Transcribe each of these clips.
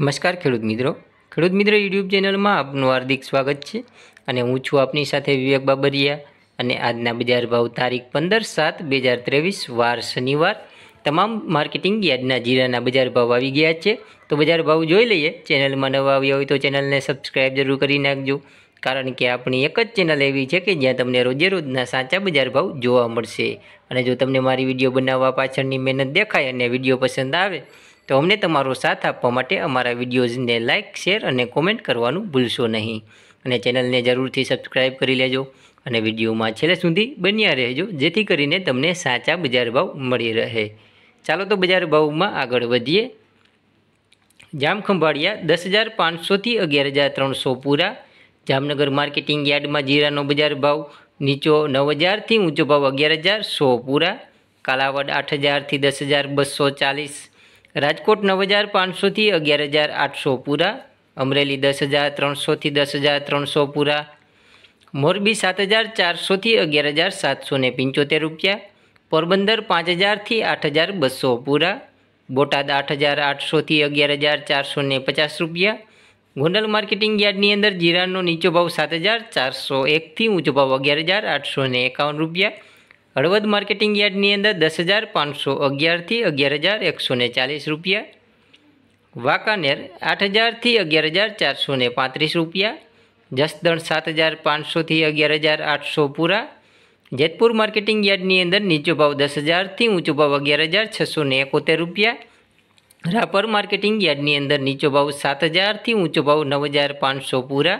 નમસ્કાર ખેડૂત મિત્રો ખેડૂત મિત્ર યુટ્યુબ ચેનલમાં આપનું હાર્દિક સ્વાગત છે અને હું છું આપની સાથે વિવેક બાબરિયા અને આજના બજાર ભાવ તારીખ પંદર સાત બે હજાર ત્રેવીસ વાર શનિવાર તમામ માર્કેટિંગ યાર્ડના જીરાના બજાર ભાવ આવી ગયા છે તો બજાર ભાવ જોઈ લઈએ ચેનલમાં નવા આવ્યા હોય તો ચેનલને સબસ્ક્રાઈબ જરૂર કરી નાખજો કારણ કે આપણી એક જ ચેનલ એવી છે કે જ્યાં તમને રોજે રોજના સાચા બજાર ભાવ જોવા મળશે અને જો તમને મારી વિડીયો બનાવવા પાછળની મહેનત દેખાય અને વિડીયો પસંદ આવે તો અમને તમારો સાથ આપવા માટે અમારા વિડીયોઝને લાઇક શેર અને કોમેન્ટ કરવાનું ભૂલશો નહીં અને ચેનલને જરૂરથી સબસ્ક્રાઈબ કરી લેજો અને વિડીયોમાં છેલ્લે સુધી બન્યા રહેજો જેથી કરીને તમને સાચા બજાર ભાવ મળી રહે ચાલો તો બજાર ભાવમાં આગળ વધીએ જામખંભાળિયા દસ હજાર પાંચસોથી અગિયાર હજાર ત્રણસો પૂરા જામનગર માર્કેટિંગ યાર્ડમાં જીરાનો બજાર ભાવ નીચો નવ હજારથી ઊંચો ભાવ અગિયાર હજાર સો પૂરા કાલાવડ આઠ હજારથી દસ હજાર બસો ચાલીસ રાજકોટ નવ હજાર પાંચસોથી અગિયાર હજાર આઠસો પૂરા અમરેલી દસ હજાર ત્રણસોથી દસ હજાર ત્રણસો પૂરા મોરબી સાત હજાર ચારસોથી અગિયાર હજાર સાતસો ને પંચોતેર રૂપિયા પોરબંદર પાંચ હજારથી આઠ હજાર બસો પૂરા બોટાદ આઠ હજાર આઠસોથી અગિયાર હજાર ચારસો ને પચાસ રૂપિયા ગોંડલ માર્કેટિંગ યાર્ડની અંદર જીરાનો નીચો ભાવ સાત હજાર ચારસો એકથી ઊંચો ભાવ અગિયાર હજાર આઠસો ને એકાવન રૂપિયા હળવદ માર્કેટિંગ યાર્ડની અંદર દસ હજાર પાંચસો અગિયારથી અગિયાર હજાર એકસો ચાલીસ રૂપિયા વાંકાનેર આઠ હજારથી અગિયાર હજાર ચારસો પાંત્રીસ રૂપિયા જસદણ સાત હજાર પાંચસોથી અગિયાર હજાર આઠસો પૂરા જેતપુર માર્કેટિંગ યાર્ડની અંદર નીચો ભાવ દસ હજારથી ઊંચો ભાવ અગિયાર હજાર છસો એકોતેર રૂપિયા રાપર માર્કેટિંગ યાર્ડની અંદર નીચો ભાવ સાત હજારથી ઊંચો ભાવ નવ હજાર પાંચસો પૂરા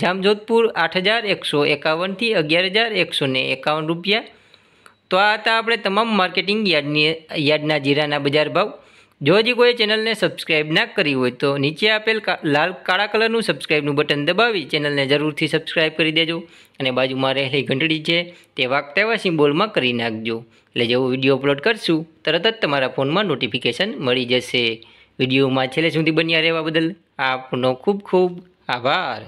જામજોધપુર આઠ હજાર એકસો એકાવનથી અગિયાર હજાર એકસો એકાવન રૂપિયા તો આ હતા આપણે તમામ માર્કેટિંગ યાર્ડની યાર્ડના જીરાના બજાર ભાવ જો હજી કોઈ ચેનલને સબસ્ક્રાઈબ ના કરી હોય તો નીચે આપેલ લાલ કાળા કલરનું સબસ્ક્રાઈબનું બટન દબાવી ચેનલને જરૂરથી સબસ્ક્રાઈબ કરી દેજો અને બાજુમાં રહેલી ઘંટડી છે તે વાગતેવા સિમ્બોલમાં કરી નાખજો એટલે જેવો વિડીયો અપલોડ કરશું તરત જ તમારા ફોનમાં નોટિફિકેશન મળી જશે વિડીયોમાં છેલ્લે સુધી બન્યા રહેવા બદલ આપનો ખૂબ ખૂબ આભાર